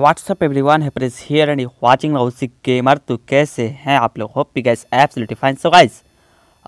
WhatsApp everyone है press here and watching lousy gamer तो कैसे हैं आप लोग होप यू गैस एप्स लिटिफाइन सो गाइज़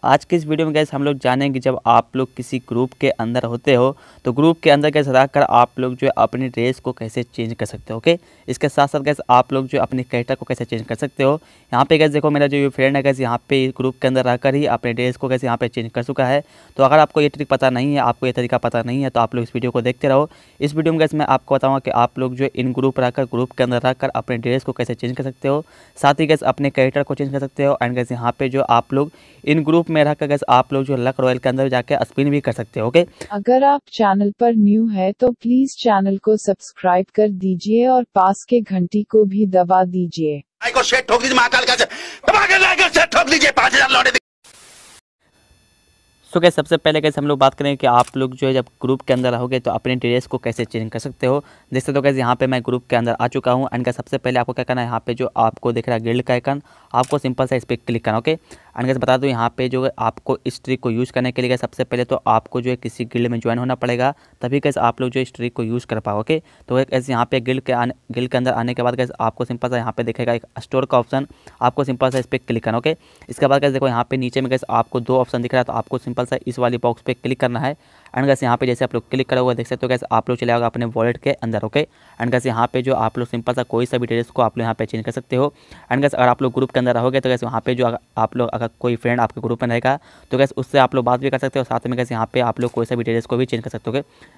आज के इस वीडियो में गैस हम लोग जानेंगे जब आप लोग किसी ग्रुप के अंदर होते हो तो ग्रुप के अंदर गैस रहकर कर आप लोग जो है अपनी ड्रेस को कैसे चेंज कर सकते हो ओके इसके साथ साथ गैस आप लोग जो अपने कैरेक्टर को कैसे चेंज कर सकते हो यहाँ पे गैस देखो मेरा जो ये फ्रेंड है गैस यहाँ पे ग्रुप के अंदर रहकर ही अपने ड्रेस को कैसे यहाँ पे चेंज कर चुका है तो अगर आपको ये ट्रिक पता नहीं है आपको ये तरीका पता नहीं है तो आप लोग इस वीडियो को देखते रहो इस वीडियो में गैस मैं आपको बताऊँगा कि आप लोग जो इन ग्रुप रहकर ग्रुप के अंदर रहकर अपने ड्रेस को कैसे चेंज कर सकते हो साथ ही गैस अपने कैरेक्टर को चेंज कर सकते हो एंड गैस यहाँ पे जो आप लोग इन ग्रुप में रह कर आप लोग जो लक रॉयल के अंदर जाके स्पिन भी कर सकते हो ओके अगर आप चैनल पर न्यू है तो प्लीज चैनल को सब्सक्राइब कर दीजिए और पास के घंटी को भी दबा दीजिए तो क्या सबसे पहले कैसे हम लोग बात करेंगे कि आप लोग जो है जब ग्रुप के अंदर रहोगे तो अपने ड्रेस को कैसे चेंज कर सकते हो जैसे तो कैसे यहाँ पे मैं ग्रुप के अंदर आ चुका हूँ एंड का सबसे पहले आपको क्या करना है यहाँ पे जो आपको दिख रहा है गिल्ड का आइकन आपको सिंपल सा इस पर क्लिक करना ओके एंड कैसे बता दूँ यहाँ पे जो है आपको इस ट्रिक को यूज़ करने के लिए सबसे पहले तो आपको जो है किसी गिल्ड में ज्वाइन होना पड़ेगा तभी कैसे आप लोग जो इस ट्रिक को यूज़ कर पाओ ओके तो कैसे यहाँ पे गिल्ड के आने गिल्ड के अंदर आने के बाद कैसे आपको सिंपल सा यहाँ पे देखेगा एक स्टोर का ऑप्शन आपको सिंपल सा इस पर क्लिक करना ओके इसके बाद कैसे देखो यहाँ पे नीचे में कैसे आपको दो ऑप्शन दिख रहा है तो आपको सिंपल सा इस वाली बॉक्स पर क्लिक करना है एंड कैसे यहाँ पे जैसे आप लोग क्लिक करोगे देख सकते हो कैसे आप लोग चले आओगे अपने वॉलेट के अंदर ओके एंड कैसे यहाँ पे जो आप लोग सिंपल सा कोई सा भी डिटेल्स को आप लोग यहाँ पे चेंज कर सकते हो एंड कैसे अगर आप लोग ग्रुप के अंदर रहोगे तो कैसे वहाँ पे जो आप लोग अगर कोई फ्रेंड आपके ग्रुप में रहेगा तो कैसे उससे आप लोग बात भी कर सकते हो साथ में कैसे यहाँ पे आप लोग कोई सा भी डिटेल्स को भी चेंज कर सकते हो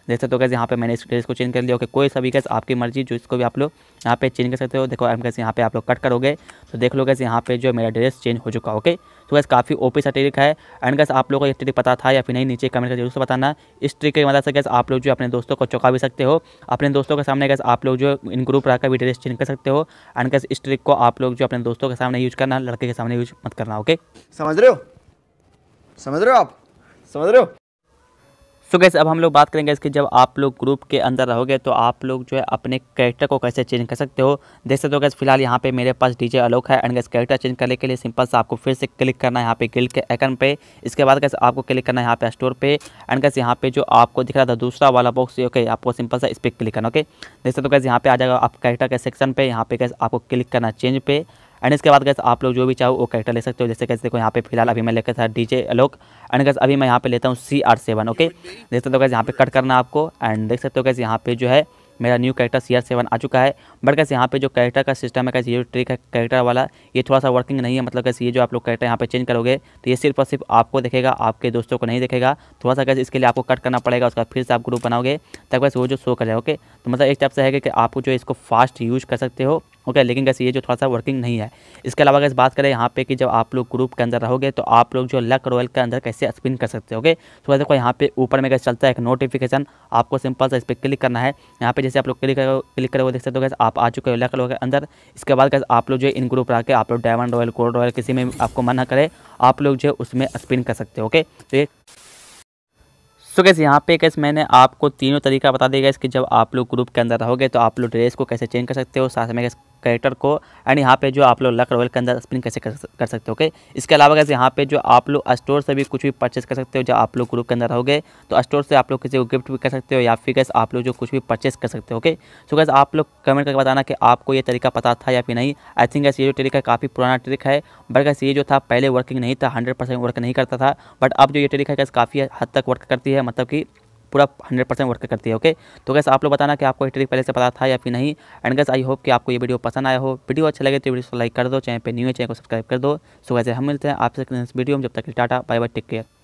देख सकते हो कैसे यहाँ पे मैंने इस डिटेल्स को चेंज कर लिया ओके कोई सभी कैसे गैस आपकी मर्जी जो इसको भी आप लोग यहाँ पे चेंज कर सकते हो देखो एंड कैसे यहाँ पे आप लोग कट करोगे तो देख लो कैसे यहाँ पे जो मेरा ड्रेस चेंज हो चुका ओके तो गैस काफ़ी ओपी सा ट्रिक है एंड गैस आप लोगों को ये ट्रिक पता था या फिर नहीं नीचे कमेंट कर जरूर से बताना इस ट्रिक की मदद से गैस आप लोग जो अपने दोस्तों को चौका भी सकते हो अपने दोस्तों के सामने गैस आप लोग जो इन ग्रुप रहकर भी ड्रेस चेंज कर सकते हो एंड गैस इस ट्रिक को आप लोग जो अपने दोस्तों के सामने यूज करना लड़के के सामने यूज मत करना ओके समझ रहे हो समझ रहे हो आप समझ रहे हो सो गैस अब हम लोग बात करेंगे इसकी जब आप लोग ग्रुप के अंदर रहोगे तो आप लोग जो है अपने कैरेक्टर को कैसे चेंज कर सकते हो देख सकते हो गैस फिलहाल यहाँ पे मेरे पास डीजे अलोक है एंड गैस कैरेक्टर चेंज करने के लिए सिंपल से आपको फिर से क्लिक करना है यहाँ पे गिल्ड के आइकन पे इसके बाद कैसे आपको क्लिक करना है यहाँ पे स्टोर पर एंड गैस यहाँ पे जो आपको दिख रहा था दूसरा वाला बॉक्स ओके आपको सिंपल सा इस पर क्लिक करना ओके देख सकते हो गैस यहाँ पे आ जाएगा आप कैरेक्टर के सेक्शन पर यहाँ पे कैसे आपको क्लिक करना चेंज पे एंड इसके बाद गैस आप लोग जो भी चाहो वो कैरेक्टर ले सकते हो जैसे कैसे देखो यहाँ पे फिलहाल अभी मैं लेकर था D J Alok and guys अभी मैं यहाँ पे लेता हूँ सी आर सेवन ओके देख सकते हो गैस यहाँ पे कट करना आपको एंड देख सकते हो गैस यहाँ पे जो है मेरा new character C R seven आ चुका है बट कैसे यहाँ पे जो कैरेक्टर का सिस्टम है कैसे ये ट्रिक है कैरेक्टर वाला ये थोड़ा सा वर्किंग नहीं है मतलब कैसे ये जो आप लोग कैरेक्टर यहाँ पे चेंज करोगे तो ये सिर्फ और सिर्फ आपको देखेगा आपके दोस्तों को नहीं देखेगा थोड़ा सा कैसे इसके लिए आपको कट करना पड़ेगा उसका फिर से आप ग्रुप बनाओगे तब कैसे वो जो शो करें ओके तो मतलब एक टाइप से है कि, कि आप जो इसको फास्ट यूज कर सकते हो ओके लेकिन कैसे ये जो थोड़ा सा वर्किंग नहीं है इसके अलावा अगर बात करें यहाँ पे कि जब आप लोग ग्रुप के अंदर रहोगे तो आप लोग जो लक रॉयल के अंदर कैसे स्पिन कर सकते हो ओके तो देखो यहाँ पे ऊपर में कैसे चलता है एक नोटिफिकेशन आपको सिंपल सा इस पर क्लिक करना है यहाँ पे जैसे आप लोग क्लिक क्लिक करोगे देख सकते हो कैसे आप आ चुके हो लक रॉयल के अंदर इसके बाद कैसे आप लोग जो इन ग्रुप आकर आप लोग डायमंड रॉयल गोल्ड रॉयल किसी में आपको मन करे आप लोग जो उसमें स्पिन कर सकते हो ओके तो सो कैसे यहाँ पे कैसे मैंने आपको तीनों तरीका बता दिया गया कि जब आप लोग ग्रुप के अंदर रहोगे तो आप लोग ड्रेस को कैसे चेंज कर सकते हो साथ में कैसे कैरेक्टर को एंड यहाँ पे जो आप लोग लक रॉयल के अंदर स्पिन कैसे कर, सकते हो ओके इसके अलावा कैसे यहाँ पे जो आप लोग स्टोर से भी कुछ भी परचेस कर सकते हो जब आप लोग ग्रुप के अंदर रहोगे तो स्टोर से आप लोग किसी को गिफ्ट भी कर सकते हो या फिर कैसे आप लोग जो कुछ भी परचेस कर सकते हो ओके सो कैसे आप लोग कमेंट करके बताना कि आपको ये तरीका पता था या फिर नहीं आई थिंक ऐसे ये जो तरीका काफ़ी पुराना ट्रिक है बट कैसे ये जो था पहले वर्किंग नहीं था हंड्रेड वर्क नहीं करता था बट अब जो ये तरीका है कैसे काफ़ी हद तक वर्क करती है मतलब कि पूरा हंड्रेड परसेंट वर्क करती है ओके तो गैस आप लोग बताना कि आपको ये ट्रिक पहले से पता था या फिर नहीं एंड गैस आई होप कि आपको ये वीडियो पसंद आया हो वीडियो अच्छा लगे तो वीडियो को लाइक कर दो चैनल पर न्यू है चैनल को सब्सक्राइब कर दो सो वैसे हम मिलते हैं आपसे वीडियो में जब तक tata bye bye take care